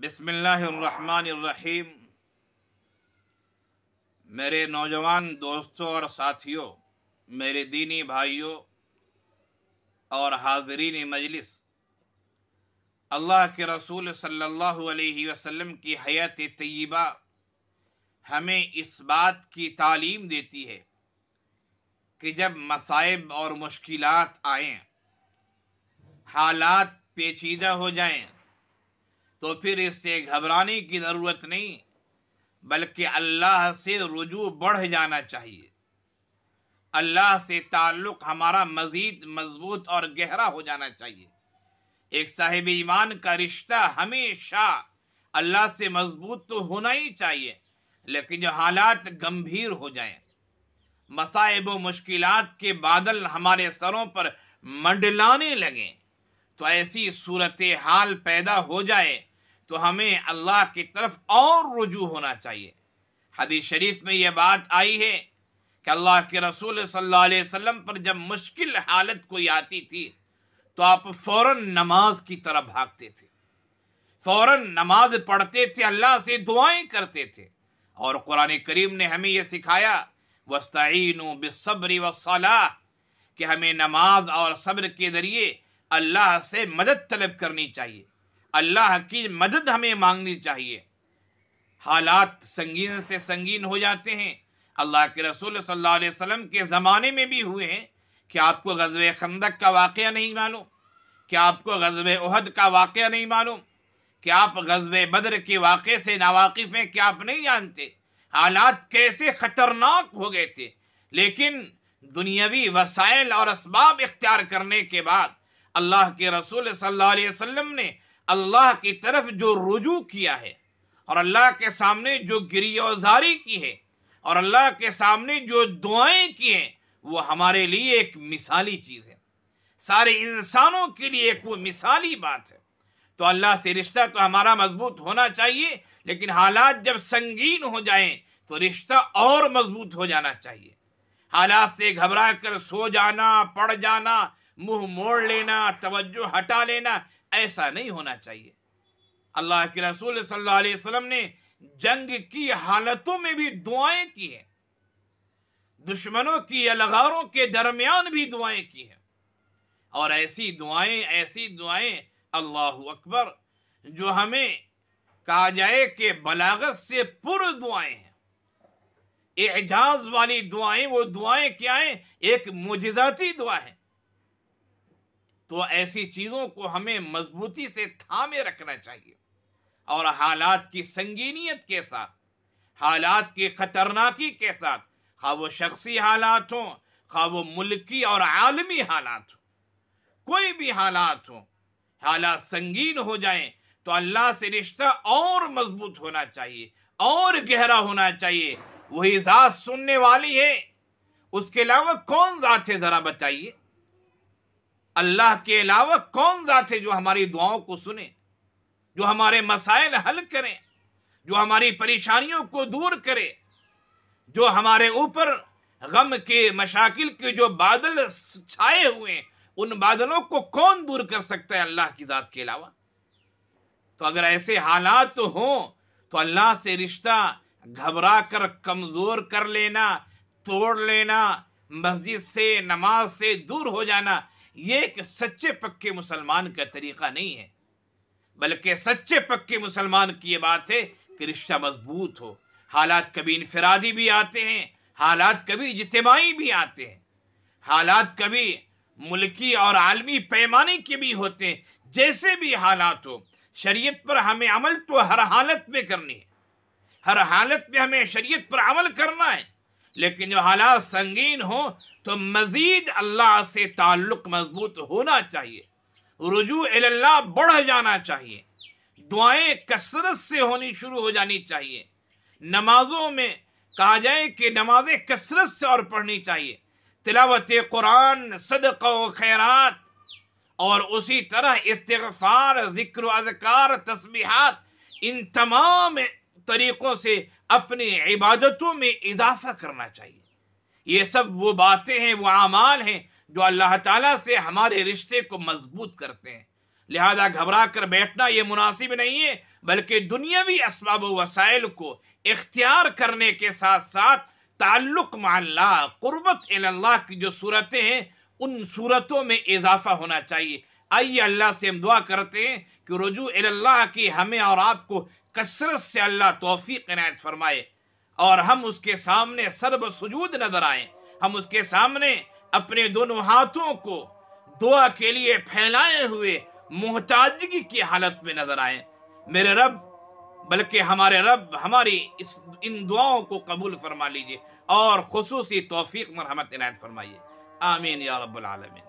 बिस्मिल्लाहिर्रहमानिर्रहीम मेरे नौजवान दोस्तों और साथियों मेरे दीनी भाइयों और हाजरीन मजलिस अल्लाह के रसूल सल्लल्लाहु अलैहि वसल्लम की हयात तय्यबा हमें इस बात की तालीम देती है कि जब मसाइब और मुश्किलात आएं हालात पेचीदा हो जाएं तो फिर इससे घबराने की ज़रूरत नहीं बल्कि अल्लाह से रुजू बढ़ जाना चाहिए अल्लाह से ताल्लुक़ हमारा मज़ीद मज़बूत और गहरा हो जाना चाहिए एक साहिब ईमान का रिश्ता हमेशा अल्लाह से मजबूत तो होना ही चाहिए लेकिन जो हालात गंभीर हो जाएं मसाइब व मुश्किल के बादल हमारे सरों पर मंडलाने लगें तो ऐसी सूरत हाल पैदा हो जाए तो हमें अल्लाह की तरफ और रुजू होना चाहिए हदीस शरीफ में यह बात आई है कि अल्लाह के रसूल सल्लल्लाहु अलैहि वसल्लम पर जब मुश्किल हालत कोई आती थी तो आप फौरन नमाज की तरफ भागते थे फौरन नमाज पढ़ते थे अल्लाह से दुआएं करते थे और क़ुरान करीम ने हमें यह सिखाया वस्तीन बेसब्री वसलाह कि हमें नमाज और सब्र के ज़रिए अल्लाह से मदद तलब करनी चाहिए अल्लाह की मदद हमें मांगनी चाहिए हालात संगीन से संगीन हो जाते हैं अल्लाह के रसूल सल्लल्लाहु अलैहि वसल्लम के ज़माने में भी हुए हैं क्या आपको गजब खंदक का वाक़ नहीं मालूम क्या आपको गजब उहद का वाक़ नहीं मालूम क्या आप गजब बद्र के वाक़े से नावाकिफ़ हैं क्या आप नहीं जानते हालात कैसे ख़तरनाक हो गए थे लेकिन दुनियावी वसाइल और इसबाब इख्तियार करने के बाद अल्लाह के रसूल सल्लल्लाहु अलैहि वसल्लम ने अल्लाह की तरफ जो रुजू किया है और अल्लाह के सामने जो गिरियोजारी की है और अल्लाह के सामने जो दुआएं की हैं वो हमारे लिए एक मिसाली चीज़ है सारे इंसानों के लिए एक वो मिसाली बात है तो अल्लाह से रिश्ता तो हमारा मजबूत होना चाहिए लेकिन हालात जब संगीन हो जाएं तो रिश्ता और मजबूत हो जाना चाहिए हालात से घबरा कर सो जाना पड़ जाना मुंह मोड़ लेना तवज्जो हटा लेना ऐसा नहीं होना चाहिए अल्लाह के रसूल सल्लल्लाहु अलैहि वसल्लम ने जंग की हालतों में भी दुआएं की हैं दुश्मनों की अलगारों के दरमियान भी दुआएं की हैं और ऐसी दुआएं ऐसी दुआएं अल्लाह अकबर जो हमें कहा जाए कि बलागत से पूर्व दुआएं हैं एजाज वाली दुआएं वो दुआएं क्या हैं एक मुजजाती दुआ है तो ऐसी चीज़ों को हमें मजबूती से थामे रखना चाहिए और हालात की संगीनियत के साथ हालात की खतरनाकी के साथ खा वो शख्सी हालात हों खा वो मुल्की और आलमी हालात हों कोई भी हालात हों हालात संगीन हो जाएं तो अल्लाह से रिश्ता और मजबूत होना चाहिए और गहरा होना चाहिए वही ज़ात सुनने वाली है उसके अलावा कौन ज़ात है ज़रा बताइए अल्लाह के अलावा कौन ज़ात है जो हमारी दुआओं को सुने जो हमारे मसाइल हल करें जो हमारी परेशानियों को दूर करे जो हमारे ऊपर गम के मशाकिल के जो बादल छाए हुए हैं उन बादलों को कौन दूर कर सकता है अल्लाह की ज़ात के अलावा तो अगर ऐसे हालात तो हों तो अल्लाह से रिश्ता घबरा कर कमज़ोर कर लेना तोड़ लेना मस्जिद से नमाज से दूर हो जाना ये एक सच्चे पक्के मुसलमान का तरीका नहीं है बल्कि सच्चे पक्के मुसलमान की ये बात है कि रिश्ता मजबूत हो हालात कभी इनफरादी भी आते हैं हालात कभी इजतमाही भी आते हैं हालात कभी मुल्की और आलमी पैमाने के भी होते हैं जैसे भी हालात हो शरीयत पर हमें अमल तो हर हालत में करनी है हर हालत में हमें शरीयत पर अमल करना है लेकिन जब हालात संगीन हो तो मज़ीद अल्लाह से ताल्लुक़ मजबूत होना चाहिए रुजू अल्लाह बढ़ जाना चाहिए दुआएं कसरत से होनी शुरू हो जानी चाहिए नमाजों में कहा जाए कि नमाजें कसरत से और पढ़नी चाहिए तिलावत कुरान सदक खैरात और उसी तरह इस्तफ़ार ज़िक्र अजकार तस्बीहात इन तमाम तरीक़ों से अपने इबादतों में इजाफा करना चाहिए ये सब वो बातें हैं वो अमाल हैं जो अल्लाह ताला से हमारे रिश्ते को मजबूत करते हैं लिहाजा घबरा कर बैठना ये मुनासिब नहीं है बल्कि दुनियावी इसबाब वसाइल को इख्तियार करने के साथ साथ ताल्लुक माल्ला कुर्बत अल्लाह की जो सूरतें हैं उन सूरतों में इजाफा होना चाहिए आइए अल्लाह से हम दुआ करते हैं कि रजू अल्लाह की हमें और आपको कसरत से अल्लाह तोफ़ी इनायत फरमाए और हम उसके सामने सरब सजूद नजर आए हम उसके सामने अपने दोनों हाथों को दुआ के लिए फैलाए हुए मोहताजगी की हालत में नजर आए मेरे रब बल्कि हमारे रब हमारी इस इन दुआओं को कबूल फरमा लीजिए और खसूसी तोफ़ी मरहमत इनायत फरमाइए आमीन या रब्बुल